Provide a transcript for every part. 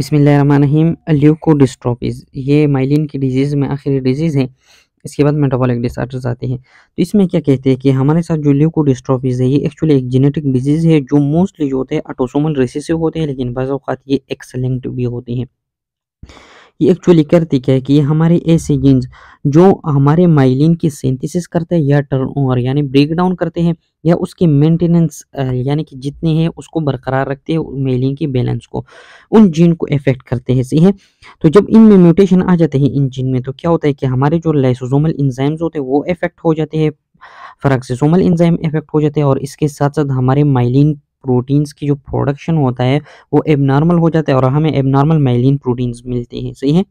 बिसमीम ल्यूकोडिस्ट्रोपीज़ ये माइलिन की डिजीज़ में आखिरी डिजीज़ है इसके बाद मेटाबॉलिक डिसऑर्डर्स आते हैं तो इसमें क्या कहते हैं कि हमारे साथ जो ल्यूकोडिस्ट्रोफीज़ है ये एक्चुअली एक जेनेटिक डिजीज़ है जो मोस्टली जो होते हैं ऑटोसोमल रेसिसिव होते हैं लेकिन बाज़ात ये एक्सलेंट भी होते हैं ये एक्चुअली करती क्या है कि ये हमारे ऐसे जीन्स जो हमारे माइलिन की सिंथेसिस करते हैं या टर्न ओवर यानी ब्रेक डाउन करते हैं या उसके मेंटेनेंस यानी कि जितने हैं उसको बरकरार रखते हैं माइलिन के बैलेंस को उन जीन को इफेक्ट करते हैं सही है तो जब इनमें म्यूटेशन आ जाते हैं इन जीन में तो क्या होता है कि हमारे जो लाइसोजोमल इंजाइम्स होते हैं वो इफेक्ट हो जाते हैं फ्रक्सिसोमल इंजाइम इफेक्ट हो जाते हैं और इसके साथ साथ हमारे माइलिन प्रोटीन्स की जो प्रोडक्शन होता है वो एबनॉर्मल हो जाता है और हमें एबनॉर्मल माइलिन प्रोटीन्स मिलते हैं सही है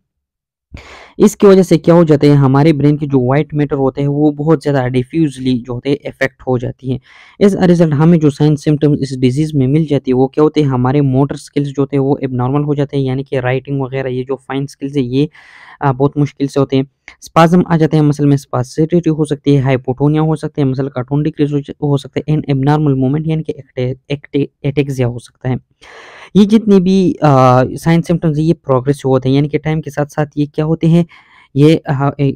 इसकी वजह से क्या हो जाता है हमारे ब्रेन के जो वाइट मैटर होते हैं वो बहुत ज़्यादा डिफ्यूजली जो होते हैं इफेक्ट हो जाती है इस रिजल्ट हमें जो साइन सिम्टम्स इस डिजीज़ में मिल जाती है वो क्या होते हैं हमारे मोटर स्किल्स जो होते हैं वो एबनॉर्मल हो जाते हैं यानी कि राइटिंग वगैरह ये जो फाइन स्किल्स है ये बहुत मुश्किल से होते हैं स्पाजम आ जाते हैं मसल में स्पासिटी हो सकती है हाइपोटोनिया हो सकती है मसल का टोन डिक्रीज हो सकता है एंड एबनॉर्मल मूवमेंट यानी कि एटेक्सिया हो सकता है ये जितने भी साइन सिम्टम्स ये प्रोग्रेसिव होते हैं यानी कि टाइम के साथ साथ ये क्या होते हैं ये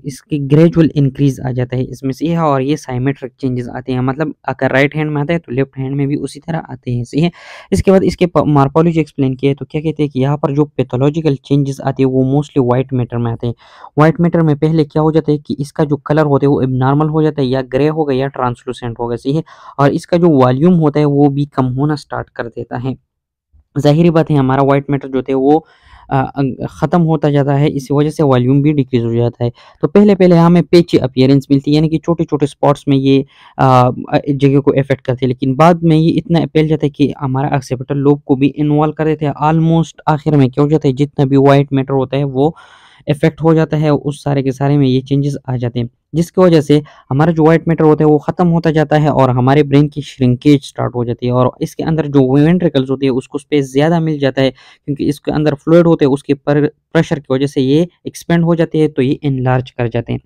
इसकी ग्रेजुअल इंक्रीज आ जाता है इसमें से है और ये साइमेट्रिक चेंजेस आते हैं मतलब अगर राइट हैंड में आता है तो लेफ्ट हैंड में भी उसी तरह आते हैं सही है इसके बाद इसके मार्पोलॉजी एक्सप्लेन किया है तो क्या कहते हैं कि यहाँ पर जो पैथोलॉजिकल चेंजेस आते हैं वो मोस्टली वाइट मैटर में आते हैं वाइट मैटर में पहले क्या हो जाता है कि इसका जो कलर होता है वो नॉर्मल हो जाता है या ग्रे होगा या ट्रांसलूसेंट होगा सही है और इसका जो वॉल्यूम होता है वो भी कम होना स्टार्ट कर देता है ज़ाहिर बात है हमारा वाइट मैटर जो थे वो अं, ख़त्म होता जाता है इसी वजह से वॉल्यूम भी डिक्रीज़ हो जाता है तो पहले पहले हमें पेची अपियरेंस मिलती है यानी कि छोटे छोटे स्पॉट्स में ये जगह को इफेक्ट करते हैं लेकिन बाद में ये इतना फैल जाता है कि हमारा एक्सेप्टर लोब को भी इन्वॉल्व कर देते हैं आलमोस्ट आखिर में क्या हो जाता है जितना भी वाइट मैटर होता है वो इफेक्ट हो जाता है उस सारे के सारे में ये चेंजेस आ जाते हैं जिसकी वजह से हमारा जो वाइट मैटर होता है वो ख़त्म होता जाता है और हमारे ब्रेन की श्रिंकेज स्टार्ट हो जाती है और इसके अंदर जो वेंट्रिकल्स होती है उसको स्पेस ज़्यादा मिल जाता है क्योंकि इसके अंदर फ्लूड होते हैं उसके पर प्रेशर की वजह से ये एक्सपेंड हो जाते हैं तो ये इनलार्ज कर जाते हैं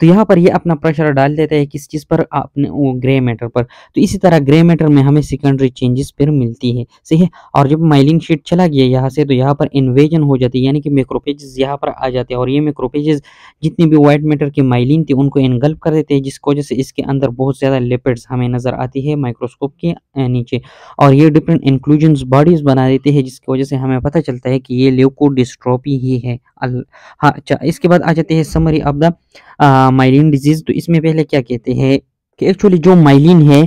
तो यहाँ पर ये अपना प्रेशर डाल देता है किस चीज़ पर अपने वो ग्रे मैटर पर तो इसी तरह ग्रे मैटर में हमें सेकेंडरी चेंजेस फिर मिलती है सही है और जब माइलिन शीट चला गया यहाँ से तो यहाँ पर इन्वेजन हो जाती है यानी कि मेक्रोपेजेस यहाँ पर आ जाते हैं और ये मेक्रोपेजेस जितने भी वाइट मैटर के माइलिन थे उन उनको इनगल्प कर देते हैं जिसकी वजह से इसके अंदर बहुत ज़्यादा लिपिड्स हमें नज़र आती है माइक्रोस्कोप के नीचे और ये डिफरेंट इंक्लूजन बॉडीज़ बना देते हैं जिसकी वजह से हमें पता चलता है कि ये ल्यूकोडिस्ट्रोपी ही है हाँ अच्छा इसके बाद आ जाते हैं summary of the myelin disease तो इसमें पहले क्या कहते हैं कि एक्चुअली जो माइलिन है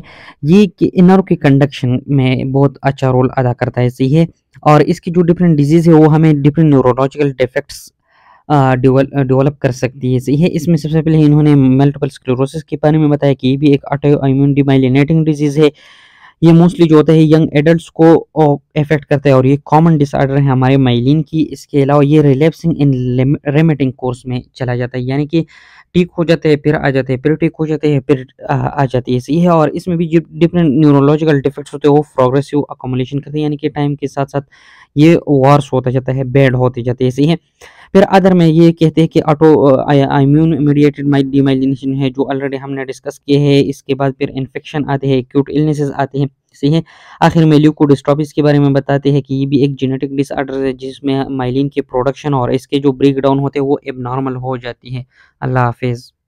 ये इनर के कंडक्शन में बहुत अच्छा रोल अदा करता है सही है और इसकी जो डिफरेंट डिजीज़ है वो हमें डिफरेंट न्यूरोलॉजिकल डिफेक्ट्स डेवलप कर सकती है यह इसमें सबसे पहले इन्होंने मल्टीपल स्क्लोरोसिस के बारे में बताया कि ये भी एक ऑटो इम्यून डिमाइलिनेटिंग डिजीज़ है ये मोस्टली जो होता है यंग एडल्ट को इफेक्ट करता है और ये कॉमन डिसऑर्डर है हमारे माइलिन की इसके अलावा ये रिलैप्सिंग इन रेमेटिंग कोर्स में चला जाता है यानी कि ठीक हो जाते हैं फिर आ जाते हैं फिर ठीक हो जाते हैं फिर आ जाती है सही है और इसमें भी जो डिफरेंट न्यूरोलॉजिकल डिफेक्ट्स होते हैं वो प्रोग्रेसिव अकोमोलेशन करते हैं यानी कि टाइम के साथ साथ ये वार्स होता जाता है बेड होते जाते हैं सही है फिर अदर में ये कहते हैं कि ऑटो इम्यून मीडिएटेड डीमाइलिनेशन है जो ऑलरेडी हमने डिस्कस किए हैं इसके बाद फिर इन्फेक्शन आते हैं एक्यूट इलनेसेस आते हैं सही है आखिर में ल्यूकोडिस्ट्रॉपिस के बारे में बताते हैं कि ये भी एक जेनेटिक डिसऑर्डर है जिसमें माइलिन के प्रोडक्शन और इसके जो ब्रेक डाउन होते हैं वो एबनॉर्मल हो जाती है अल्लाह हाफिज़